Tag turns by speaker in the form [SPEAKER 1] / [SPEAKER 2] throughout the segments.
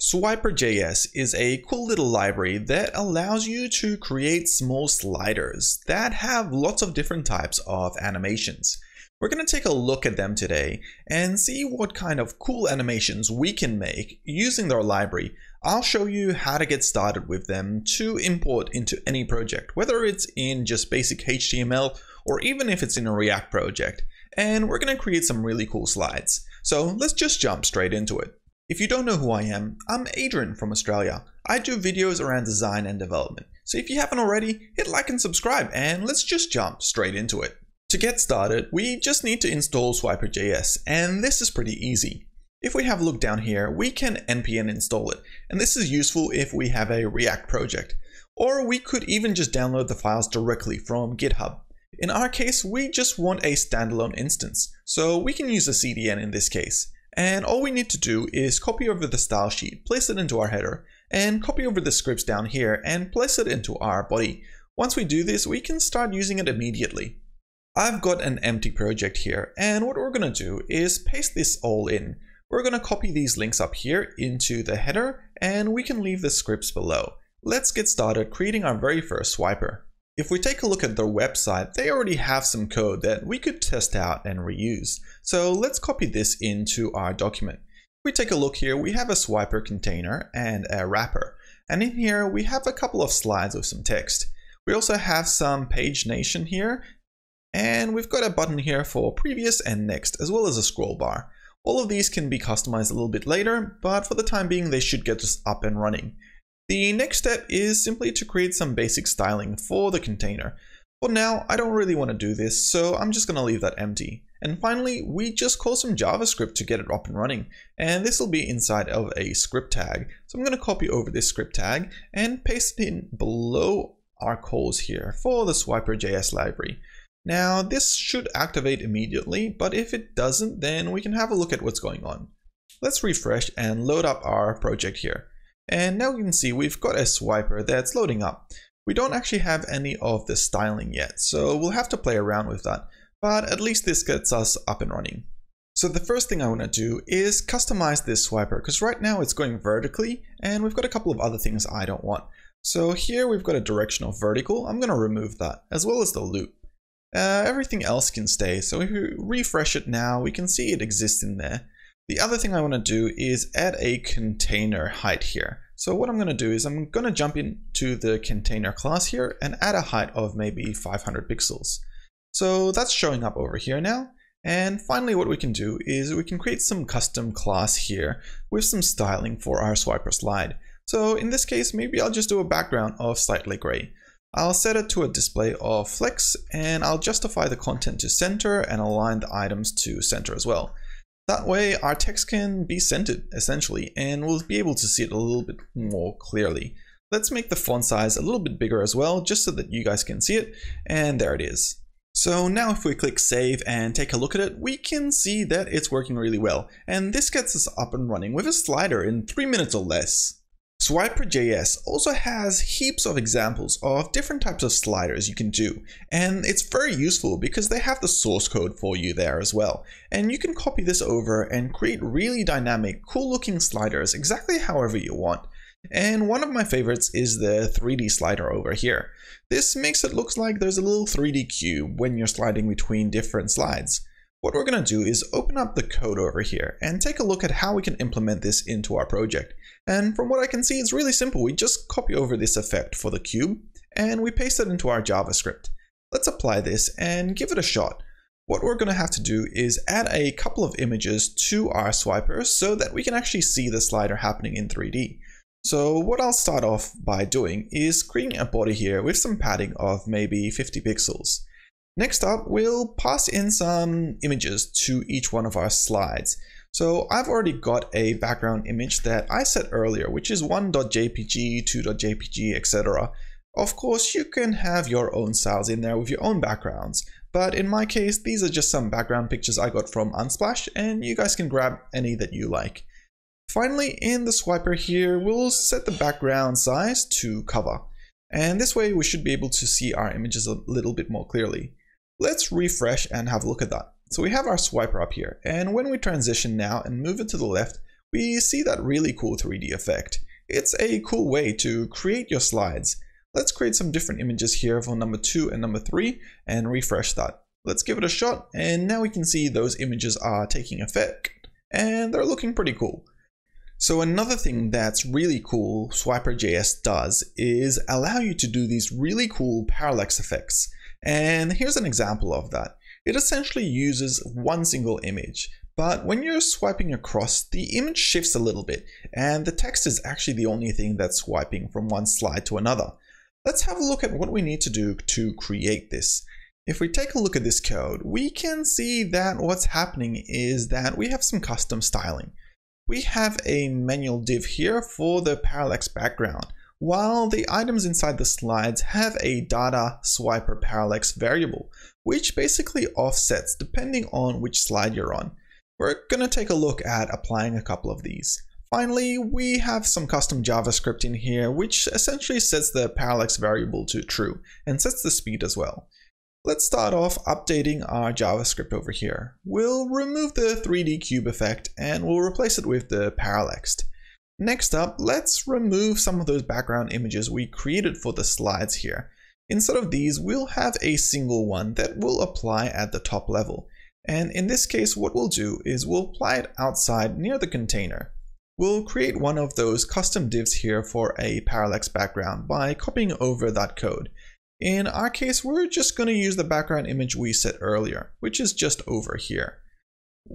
[SPEAKER 1] Swiper.js is a cool little library that allows you to create small sliders that have lots of different types of animations. We're going to take a look at them today and see what kind of cool animations we can make using their library. I'll show you how to get started with them to import into any project, whether it's in just basic HTML or even if it's in a React project. And we're going to create some really cool slides. So let's just jump straight into it. If you don't know who I am, I'm Adrian from Australia. I do videos around design and development, so if you haven't already, hit like and subscribe and let's just jump straight into it. To get started, we just need to install Swiper.js and this is pretty easy. If we have a look down here, we can npm install it and this is useful if we have a React project. Or we could even just download the files directly from GitHub. In our case, we just want a standalone instance, so we can use a CDN in this case. And all we need to do is copy over the style sheet, place it into our header, and copy over the scripts down here and place it into our body. Once we do this, we can start using it immediately. I've got an empty project here, and what we're gonna do is paste this all in. We're gonna copy these links up here into the header, and we can leave the scripts below. Let's get started creating our very first swiper. If we take a look at their website, they already have some code that we could test out and reuse. So let's copy this into our document. If we take a look here, we have a swiper container and a wrapper. And in here, we have a couple of slides with some text. We also have some page nation here, and we've got a button here for previous and next, as well as a scroll bar. All of these can be customized a little bit later, but for the time being, they should get us up and running. The next step is simply to create some basic styling for the container. For now, I don't really want to do this, so I'm just going to leave that empty. And finally, we just call some JavaScript to get it up and running. And this will be inside of a script tag. So I'm going to copy over this script tag and paste it in below our calls here for the Swiper.js library. Now, this should activate immediately, but if it doesn't, then we can have a look at what's going on. Let's refresh and load up our project here. And now you can see we've got a swiper that's loading up. We don't actually have any of the styling yet, so we'll have to play around with that. But at least this gets us up and running. So the first thing I want to do is customize this swiper because right now it's going vertically and we've got a couple of other things I don't want. So here we've got a directional vertical, I'm going to remove that as well as the loop. Uh, everything else can stay, so if we refresh it now we can see it exists in there the other thing I want to do is add a container height here. So what I'm going to do is I'm going to jump into the container class here and add a height of maybe 500 pixels. So that's showing up over here now. And finally, what we can do is we can create some custom class here with some styling for our swiper slide. So in this case, maybe I'll just do a background of slightly gray. I'll set it to a display of flex and I'll justify the content to center and align the items to center as well. That way our text can be centered essentially and we'll be able to see it a little bit more clearly. Let's make the font size a little bit bigger as well just so that you guys can see it and there it is. So now if we click save and take a look at it, we can see that it's working really well. And this gets us up and running with a slider in three minutes or less. Swiper.js also has heaps of examples of different types of sliders you can do, and it's very useful because they have the source code for you there as well. And you can copy this over and create really dynamic, cool looking sliders exactly however you want. And one of my favorites is the 3D slider over here. This makes it look like there's a little 3D cube when you're sliding between different slides. What we're going to do is open up the code over here and take a look at how we can implement this into our project. And from what I can see, it's really simple. We just copy over this effect for the cube and we paste it into our JavaScript. Let's apply this and give it a shot. What we're going to have to do is add a couple of images to our swiper so that we can actually see the slider happening in 3D. So what I'll start off by doing is creating a body here with some padding of maybe 50 pixels. Next up, we'll pass in some images to each one of our slides. So I've already got a background image that I set earlier, which is 1.jpg, 2.jpg, etc. Of course, you can have your own styles in there with your own backgrounds, but in my case, these are just some background pictures I got from Unsplash, and you guys can grab any that you like. Finally, in the swiper here, we'll set the background size to cover. And this way we should be able to see our images a little bit more clearly. Let's refresh and have a look at that. So we have our swiper up here, and when we transition now and move it to the left, we see that really cool 3D effect. It's a cool way to create your slides. Let's create some different images here for number two and number three and refresh that. Let's give it a shot, and now we can see those images are taking effect, and they're looking pretty cool. So another thing that's really cool Swiper.js does is allow you to do these really cool parallax effects. And here's an example of that. It essentially uses one single image, but when you're swiping across, the image shifts a little bit, and the text is actually the only thing that's swiping from one slide to another. Let's have a look at what we need to do to create this. If we take a look at this code, we can see that what's happening is that we have some custom styling. We have a manual div here for the parallax background while the items inside the slides have a data swiper parallax variable, which basically offsets depending on which slide you're on. We're going to take a look at applying a couple of these. Finally, we have some custom JavaScript in here, which essentially sets the parallax variable to true and sets the speed as well. Let's start off updating our JavaScript over here. We'll remove the 3D cube effect and we'll replace it with the parallaxed. Next up, let's remove some of those background images we created for the slides here. Instead of these, we'll have a single one that will apply at the top level. And in this case, what we'll do is we'll apply it outside near the container. We'll create one of those custom divs here for a parallax background by copying over that code. In our case, we're just going to use the background image we set earlier, which is just over here.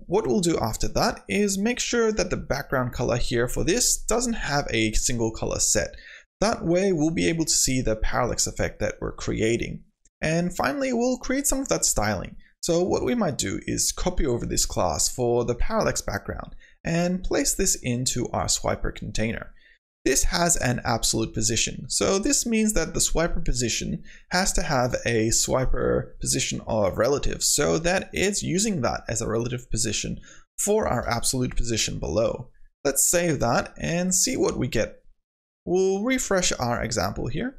[SPEAKER 1] What we'll do after that is make sure that the background color here for this doesn't have a single color set. That way we'll be able to see the parallax effect that we're creating. And finally, we'll create some of that styling. So what we might do is copy over this class for the parallax background and place this into our swiper container this has an absolute position. So this means that the swiper position has to have a swiper position of relative so that is using that as a relative position for our absolute position below. Let's save that and see what we get. We'll refresh our example here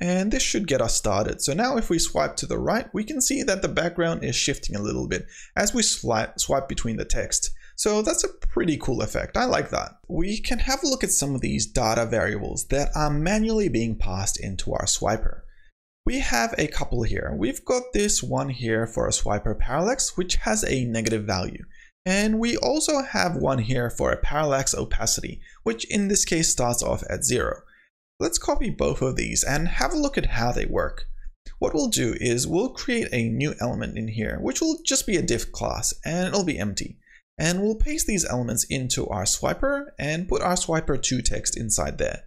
[SPEAKER 1] and this should get us started. So now if we swipe to the right, we can see that the background is shifting a little bit as we swipe between the text. So that's a pretty cool effect. I like that. We can have a look at some of these data variables that are manually being passed into our swiper. We have a couple here. We've got this one here for a swiper parallax, which has a negative value. And we also have one here for a parallax opacity, which in this case starts off at zero. Let's copy both of these and have a look at how they work. What we'll do is we'll create a new element in here, which will just be a diff class and it'll be empty. And we'll paste these elements into our swiper and put our swiper to text inside there.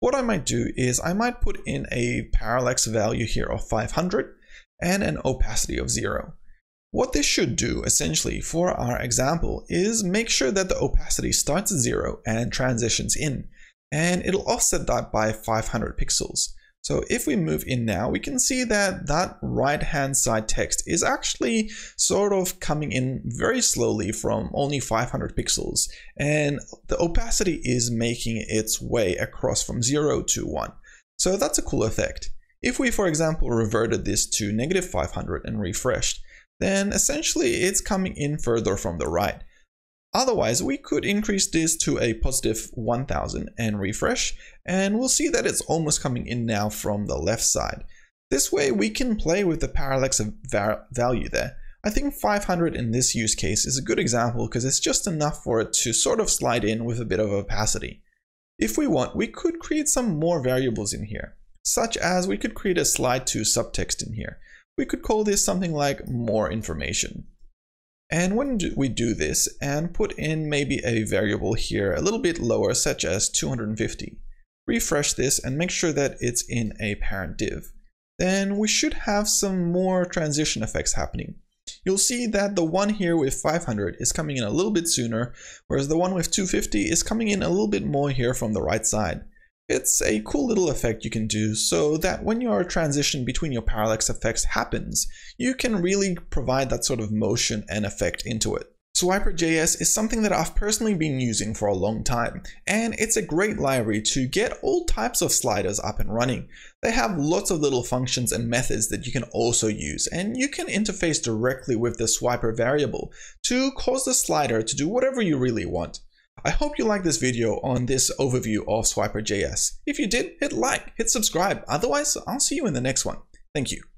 [SPEAKER 1] What I might do is I might put in a parallax value here of 500 and an opacity of zero. What this should do essentially for our example is make sure that the opacity starts at zero and transitions in, and it'll offset that by 500 pixels. So if we move in now, we can see that that right hand side text is actually sort of coming in very slowly from only 500 pixels and the opacity is making its way across from 0 to 1. So that's a cool effect. If we, for example, reverted this to negative 500 and refreshed, then essentially it's coming in further from the right. Otherwise, we could increase this to a positive 1000 and refresh, and we'll see that it's almost coming in now from the left side. This way we can play with the parallax of value there. I think 500 in this use case is a good example because it's just enough for it to sort of slide in with a bit of opacity. If we want, we could create some more variables in here, such as we could create a slide to subtext in here. We could call this something like more information. And when we do this and put in maybe a variable here a little bit lower, such as 250, refresh this and make sure that it's in a parent div, then we should have some more transition effects happening. You'll see that the one here with 500 is coming in a little bit sooner, whereas the one with 250 is coming in a little bit more here from the right side. It's a cool little effect you can do so that when your transition between your parallax effects happens, you can really provide that sort of motion and effect into it. Swiper.js is something that I've personally been using for a long time, and it's a great library to get all types of sliders up and running. They have lots of little functions and methods that you can also use, and you can interface directly with the swiper variable to cause the slider to do whatever you really want. I hope you liked this video on this overview of Swiper.js. If you did, hit like, hit subscribe. Otherwise, I'll see you in the next one. Thank you.